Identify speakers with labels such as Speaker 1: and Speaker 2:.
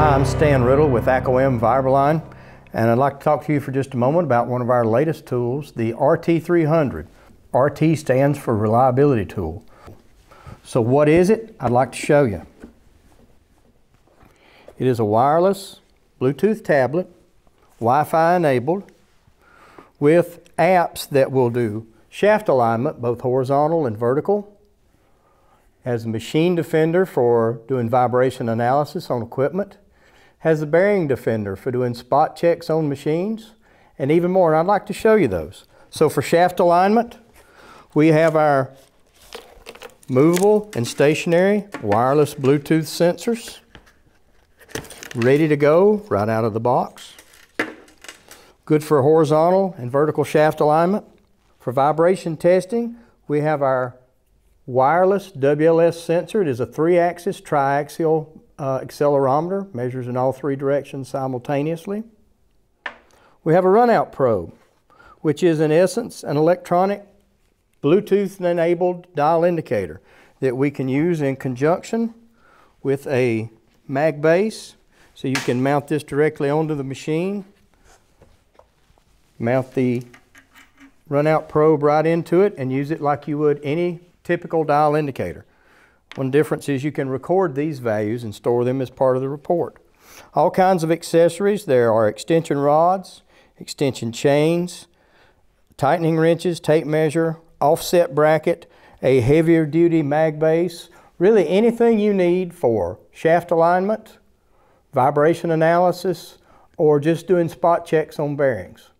Speaker 1: Hi, I'm Stan Riddle with ACOM Viberline, and I'd like to talk to you for just a moment about one of our latest tools, the RT300. RT stands for Reliability Tool. So what is it? I'd like to show you. It is a wireless Bluetooth tablet, Wi-Fi enabled, with apps that will do shaft alignment, both horizontal and vertical, as a machine defender for doing vibration analysis on equipment, has a bearing defender for doing spot checks on machines and even more. And I'd like to show you those. So for shaft alignment, we have our movable and stationary wireless Bluetooth sensors ready to go right out of the box. Good for horizontal and vertical shaft alignment. For vibration testing, we have our wireless WLS sensor. It is a three-axis triaxial uh, accelerometer, measures in all three directions simultaneously. We have a runout probe, which is in essence an electronic Bluetooth-enabled dial indicator that we can use in conjunction with a mag base. So you can mount this directly onto the machine, mount the runout probe right into it, and use it like you would any typical dial indicator. One difference is you can record these values and store them as part of the report. All kinds of accessories. There are extension rods, extension chains, tightening wrenches, tape measure, offset bracket, a heavier duty mag base, really anything you need for shaft alignment, vibration analysis, or just doing spot checks on bearings.